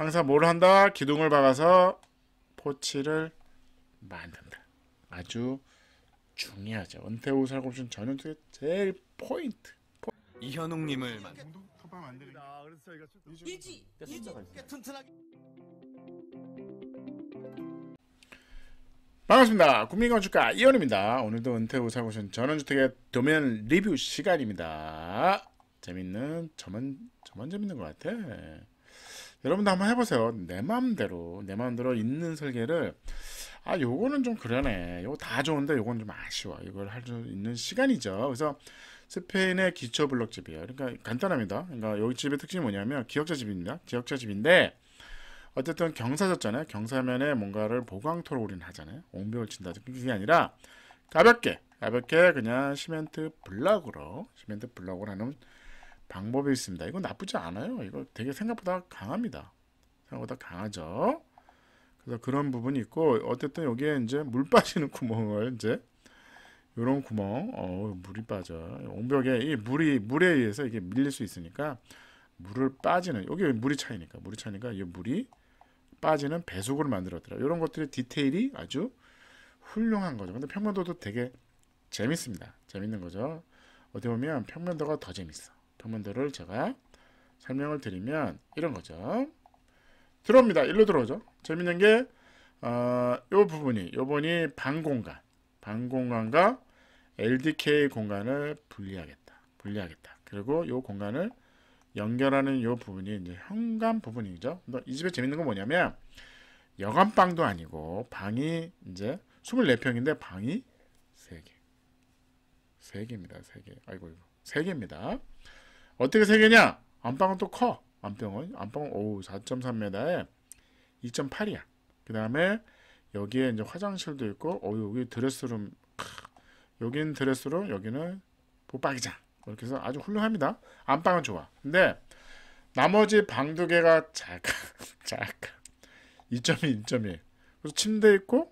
항상 뭘 한다? 기둥을 박아서 포치를 만든다. 아주 중요하죠. 은퇴후 살곰순 전현투의 제일 포인트. 포... 이현웅님을 아, 만. 아, 일지 반갑습니다. 국민건축가 이현입니다. 오늘도 은퇴후 살고신 전원주택의 도면 리뷰 시간입니다. 재밌는 저만 저만 재밌는 것 같아. 여러분도 한번 해보세요. 내 마음대로 내 마음대로 있는 설계를 아 요거는 좀 그러네. 요거 다 좋은데 요건 좀 아쉬워. 이걸 할 수 있는 시간이죠. 그래서 스페인의 기초 블록집이에요 그러니까 간단합니다. 그러니까 여기 집의 특징이 뭐냐면 기억자 집입니다. 기억자 집인데 어쨌든 경사졌잖아요. 경사면에 뭔가를 보강토로 우리는 하잖아요. 옹벽을 친다. 그게 아니라 가볍게 가볍게 그냥 시멘트 블럭으로 시멘트 블럭으로 하는 방법이 있습니다. 이건 나쁘지 않아요. 이거 되게 생각보다 강합니다. 생각보다 강하죠. 그래서 그런 부분이 있고 어쨌든 여기에 이제 물 빠지는 구멍을 이제 요런 구멍 어 물이 빠져 옹벽에 이 물이 물에 의해서 이게 밀릴 수 있으니까 물을 빠지는 여기 물이 차이니까 물이 차니까 이 물이 빠지는 배속을 만들었더라 이런 것들의 디테일이 아주 훌륭한 거죠 근데 평면도도 되게 재밌습니다 재밌는 거죠 어떻게 보면 평면도가 더 재밌어 방문도를 제가 설명을 드리면 이런 거죠. 들어옵니다. 일로 들어오죠. 재밌는 게, 어, 요 부분이, 요번이 반공간, 반공간과 LDK 공간을 분리하겠다. 분리하겠다. 그리고 요 공간을 연결하는 요 부분이 이제 현관 부분이죠. 이 집에 재밌는 건 뭐냐면, 여간방도 아니고, 방이 이제 24평인데 방이 3개. 3개입니다. 3개. 아이고. 3개입니다. 어떻게 세 개냐? 안방은 또 커. 안방은 안방은 오 4.3m에 2.8이야. 그 다음에 여기에 이제 화장실도 있고 어 여기 드레스룸 여긴 드레스룸 여기는 붙박이장 이렇게 해서 아주 훌륭합니다. 안방은 좋아. 근데 나머지 방 두 개가 작아 작아 2.2 2.1 그래서 침대 있고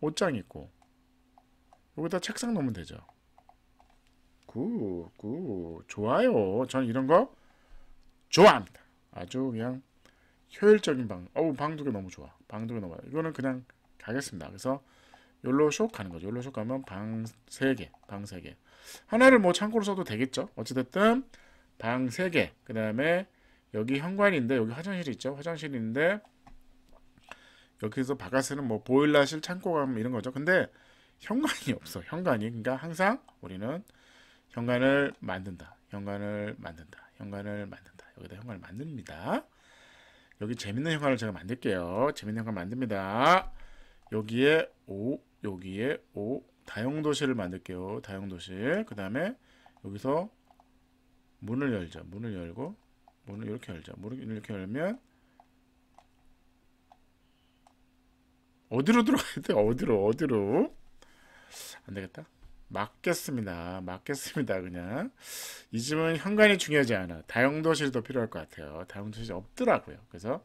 옷장 있고 여기다 책상 넣으면 되죠. 굿, 굿. 좋아요. 전 이런 거 좋아합니다. 아주 그냥 효율적인 방. 어우, 방두개 너무 좋아. 방두개 너무 좋아. 이거는 그냥 가겠습니다. 그래서 욜로 쇼 가는 거죠. 욜로 쇼 가면 방 3개, 방 3개. 하나를 뭐참고로 써도 되겠죠. 어찌됐든 방 3개. 그 다음에 여기 현관인데 여기 화장실이 있죠. 화장실인데 여기서 바깥에는 뭐 보일러실 창고감 이런 거죠. 근데 현관이 없어. 현관이. 그러니까 항상 우리는 현관을 만든다. 현관을 만든다. 현관을 만든다. 여기다 현관을 만듭니다. 여기 재밌는 현관을 제가 만들게요. 재밌는 현관 만듭니다. 여기에 오, 여기에 오, 다용도실을 만들게요. 다용도실. 그 다음에 여기서 문을 열죠. 문을 열고 문을 이렇게 열죠. 문을 이렇게 열면 어디로 들어가야 돼? 어디로? 어디로? 안 되겠다. 맞겠습니다. 맞겠습니다. 그냥 이 집은 현관이 중요하지 않아. 다용도실도 필요할 것 같아요. 다용도실이 없더라고요. 그래서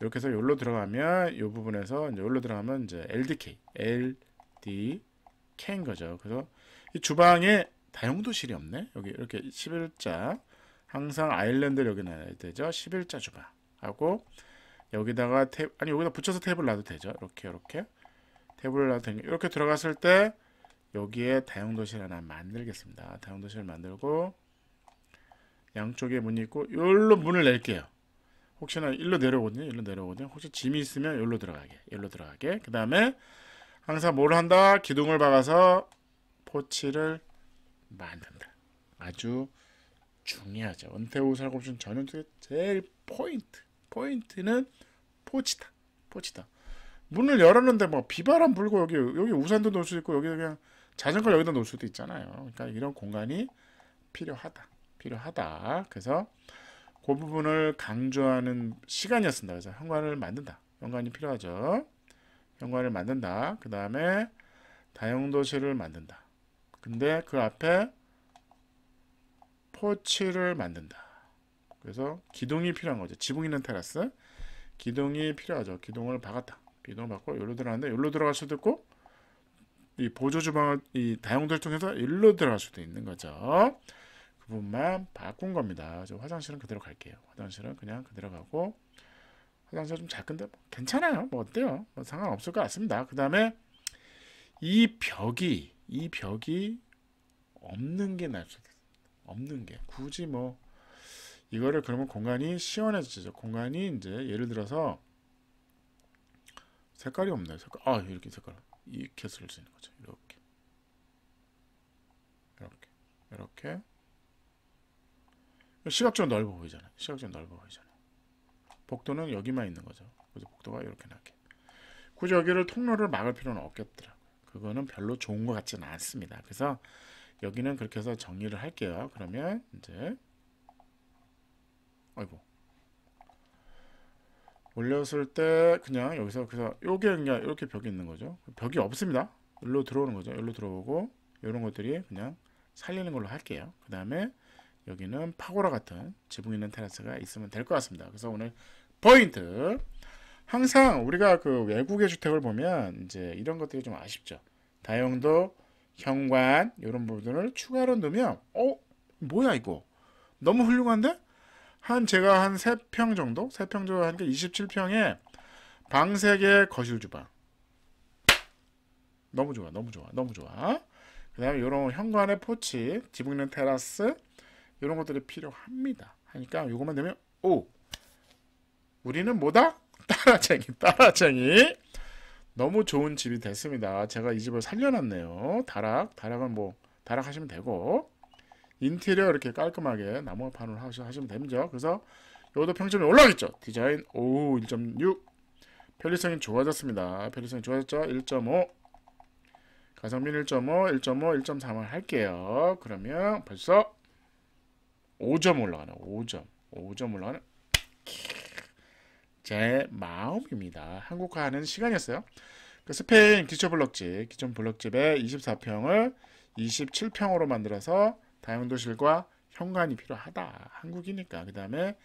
이렇게 해서 여기로 들어가면 이 부분에서 이 여기로 들어가면 이제 LDK, LDK인 거죠. 그래서 이 주방에 다용도실이 없네. 여기 이렇게 11자 항상 아일랜드 여기 놔야 되죠. 11자 주방 하고 여기다가 테 아니 여기다 붙여서 테이블 놔도 되죠. 이렇게 이렇게 테이블 놔도 되니 이렇게 들어갔을 때 여기에 대형 도시를 하나 만들겠습니다. 대형 도시를 만들고 양쪽에 문이 있고 여기로 문을 낼게요. 혹시나 일로 내려오거든요. 일로 내려오거든요. 혹시 짐이 있으면 여기로 들어가게. 여기로 들어가게. 그 다음에 항상 뭘 한다? 기둥을 박아서 포치를 만든다. 아주 중요하죠. 은퇴후 살고신 전용투의 제일 포인트. 포인트는 포치다. 포치다. 문을 열었는데 뭐 비바람 불고 여기 여기 우산도 놓을 수 있고 여기 그냥 자전거 여기다 놓을 수도 있잖아요. 그러니까 이런 공간이 필요하다. 필요하다. 그래서 그 부분을 강조하는 시간이었습니다. 그래서 현관을 만든다. 현관이 필요하죠. 현관을 만든다. 그 다음에 다용도실을 만든다. 근데 그 앞에 포치를 만든다. 그래서 기둥이 필요한 거죠. 지붕 있는 테라스. 기둥이 필요하죠. 기둥을 박았다. 기둥을 박고 여기로 들어갔는데 여기로 들어갈 수도 있고 이 보조 주방을 이 다용도를 통해서 일로 들어갈 수도 있는 거죠. 그 부분만 바꾼 겁니다. 저 화장실은 그대로 갈게요. 화장실은 그냥 그대로 가고 화장실 좀 작은데 뭐 괜찮아요. 뭐 어때요? 뭐 상관없을 것 같습니다. 그 다음에 이 벽이 이 벽이 없는 게 나을 수있 없는 게 굳이 뭐 이거를 그러면 공간이 시원해지죠. 공간이 이제 예를 들어서 색깔이 없나요? 색깔. 아, 이렇게 색깔. 이 캐슬을 쓰는 거죠. 이렇게. 이렇게. 이렇게. 시각적으로 넓어 보이잖아 시각적으로 넓어 보이잖아 복도는 여기만 있는 거죠. 그래서 복도가 이렇게 나게. 굳이 여기를 통로를 막을 필요는 없겠더라고 그거는 별로 좋은 것 같지는 않습니다. 그래서 여기는 그렇게 해서 정리를 할게요. 그러면 이제 아이고 올렸을 때 그냥 여기서 그래서 요게 그냥 이렇게 벽이 있는 거죠. 벽이 없습니다. 여로 들어오는 거죠. 여로 들어오고 이런 것들이 그냥 살리는 걸로 할게요. 그 다음에 여기는 파고라 같은 지붕 있는 테라스가 있으면 될 것 같습니다. 그래서 오늘 포인트 항상 우리가 그 외국의 주택을 보면 이제 이런 것들이 좀 아쉽죠. 다용도 현관 이런 부분을 추가로 넣으면 어 뭐야 이거 너무 훌륭한데 한 제가 한 3평 정도? 3평 정도 하니까 27평에 방 3개 거실 주방. 너무 좋아. 너무 좋아. 너무 좋아. 그 다음에 이런 현관에 포치, 지붕 있는 테라스 이런 것들이 필요합니다. 하니까 요것만 되면 오! 우리는 뭐다? 따라쟁이, 따라쟁이. 너무 좋은 집이 됐습니다. 제가 이 집을 살려놨네요. 다락, 다락은 뭐 다락 하시면 되고 인테리어 이렇게 깔끔하게 나무판을 하시면 됩니다. 그래서 이것도 평점이 올라가겠죠. 디자인 오1.6 편리성이 좋아졌습니다. 편리성이 좋아졌죠. 1.5 가성비 1.5, 1.5, 1.3을 할게요. 그러면 벌써 5점 올라가네. 5점. 5점 올라가네. 제 마음입니다. 한국화하는 시간이었어요. 그 스페인 기초블럭집, 기초블럭집의 24평을 27평으로 만들어서 다용도실과 현관이 필요하다. 한국이니까. 그 다음에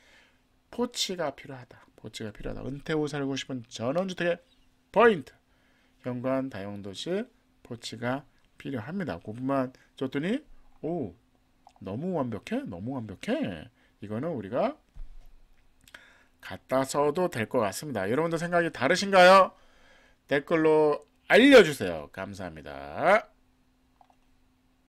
포치가 필요하다. 포치가 필요하다. 은퇴 후 살고 싶은 전원주택의 포인트. 현관, 다용도실, 포치가 필요합니다. 그분만 줬더니 오 너무 완벽해? 너무 완벽해? 이거는 우리가 갖다 써도 될 것 같습니다. 여러분들 생각이 다르신가요? 댓글로 알려주세요. 감사합니다.